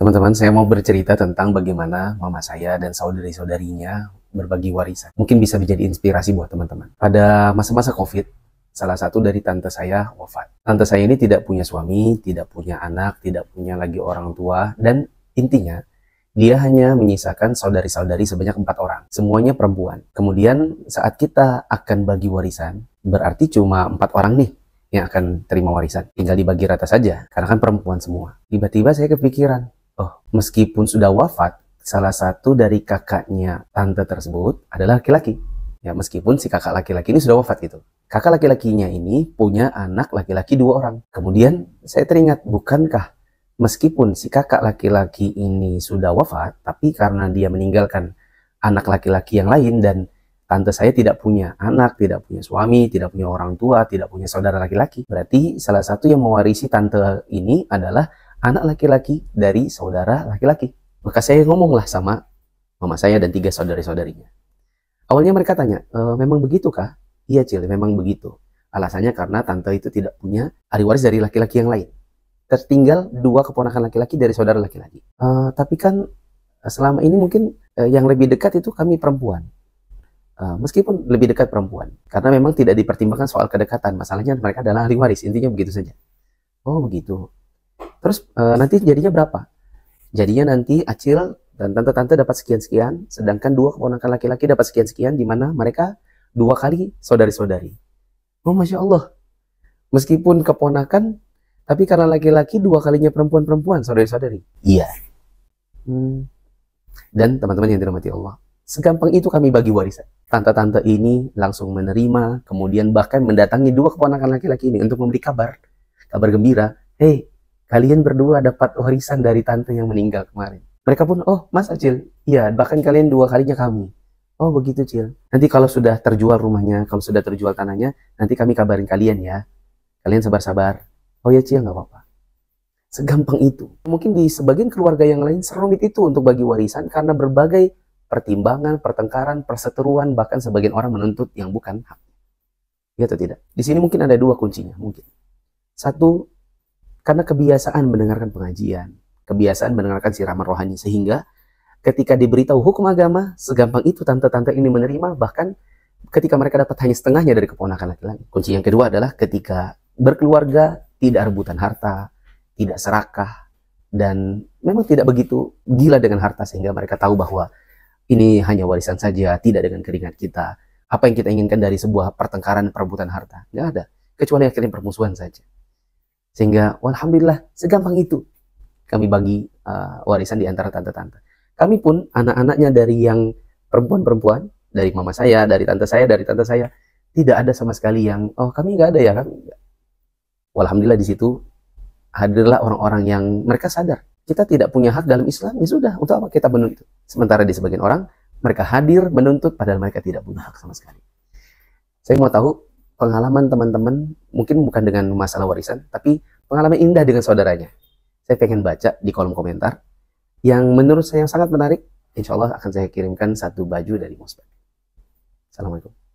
Teman-teman, saya mau bercerita tentang bagaimana mama saya dan saudari-saudarinya berbagi warisan. Mungkin bisa menjadi inspirasi buat teman-teman. Pada masa-masa COVID, salah satu dari tante saya wafat. Tante saya ini tidak punya suami, tidak punya anak, tidak punya lagi orang tua, dan intinya dia hanya menyisakan saudari-saudari sebanyak empat orang. Semuanya perempuan. Kemudian saat kita akan bagi warisan, berarti cuma empat orang nih yang akan terima warisan. Tinggal dibagi rata saja, karena kan perempuan semua. Tiba-tiba saya kepikiran, Oh, meskipun sudah wafat, salah satu dari kakaknya tante tersebut adalah laki-laki. Ya, meskipun si kakak laki-laki ini sudah wafat gitu. Kakak laki-lakinya ini punya anak laki-laki dua orang. Kemudian saya teringat, bukankah meskipun si kakak laki-laki ini sudah wafat, tapi karena dia meninggalkan anak laki-laki yang lain dan tante saya tidak punya anak, tidak punya suami, tidak punya orang tua, tidak punya saudara laki-laki. Berarti salah satu yang mewarisi tante ini adalah anak laki-laki dari saudara laki-laki. Maka saya ngomonglah sama mama saya dan tiga saudari-saudarinya. Awalnya mereka tanya, e, memang begitukah? Iya Cil, memang begitu. Alasannya karena tante itu tidak punya ahli waris dari laki-laki yang lain. Tertinggal dua keponakan laki-laki dari saudara laki-laki. E, tapi kan selama ini mungkin e, yang lebih dekat itu kami perempuan. E, meskipun lebih dekat perempuan. Karena memang tidak dipertimbangkan soal kedekatan. Masalahnya mereka adalah ahli waris. Intinya begitu saja. Oh begitu Terus uh, nanti jadinya berapa? Jadinya nanti Acil dan tante-tante dapat sekian-sekian, sedangkan dua keponakan laki-laki dapat sekian-sekian, di mana mereka dua kali saudari-saudari. Oh, Masya Allah. Meskipun keponakan, tapi karena laki-laki dua kalinya perempuan-perempuan, saudari-saudari. Iya. Hmm. Dan teman-teman yang dirahmati Allah, segampang itu kami bagi warisan. Tante-tante ini langsung menerima, kemudian bahkan mendatangi dua keponakan laki-laki ini untuk memberi kabar, kabar gembira. Hei, kalian berdua dapat warisan dari tante yang meninggal kemarin. Mereka pun, oh mas Acil, iya bahkan kalian dua kalinya kami. Oh begitu Cil. Nanti kalau sudah terjual rumahnya, kalau sudah terjual tanahnya, nanti kami kabarin kalian ya. Kalian sabar-sabar. Oh ya Cil, gak apa-apa. Segampang itu. Mungkin di sebagian keluarga yang lain serumit itu untuk bagi warisan karena berbagai pertimbangan, pertengkaran, perseteruan, bahkan sebagian orang menuntut yang bukan hak. Ya atau tidak? Di sini mungkin ada dua kuncinya, mungkin. Satu, karena kebiasaan mendengarkan pengajian, kebiasaan mendengarkan siraman rohani sehingga ketika diberitahu hukum agama, segampang itu tante-tante ini menerima bahkan ketika mereka dapat hanya setengahnya dari keponakan laki-laki. Kunci yang kedua adalah ketika berkeluarga tidak rebutan harta, tidak serakah dan memang tidak begitu gila dengan harta sehingga mereka tahu bahwa ini hanya warisan saja, tidak dengan keringat kita. Apa yang kita inginkan dari sebuah pertengkaran perebutan harta? tidak ada, kecuali akhirnya permusuhan saja. Sehingga alhamdulillah segampang itu kami bagi uh, warisan di antara tante-tante. Kami pun anak-anaknya dari yang perempuan-perempuan, dari mama saya, dari tante saya, dari tante saya, tidak ada sama sekali yang oh kami nggak ada ya kan? Alhamdulillah di situ hadirlah orang-orang yang mereka sadar kita tidak punya hak dalam Islam ya sudah untuk apa kita menuntut? Sementara di sebagian orang mereka hadir menuntut padahal mereka tidak punya hak sama sekali. Saya mau tahu pengalaman teman-teman, mungkin bukan dengan masalah warisan, tapi pengalaman indah dengan saudaranya. Saya pengen baca di kolom komentar. Yang menurut saya sangat menarik, insya Allah akan saya kirimkan satu baju dari Mospek. Assalamualaikum.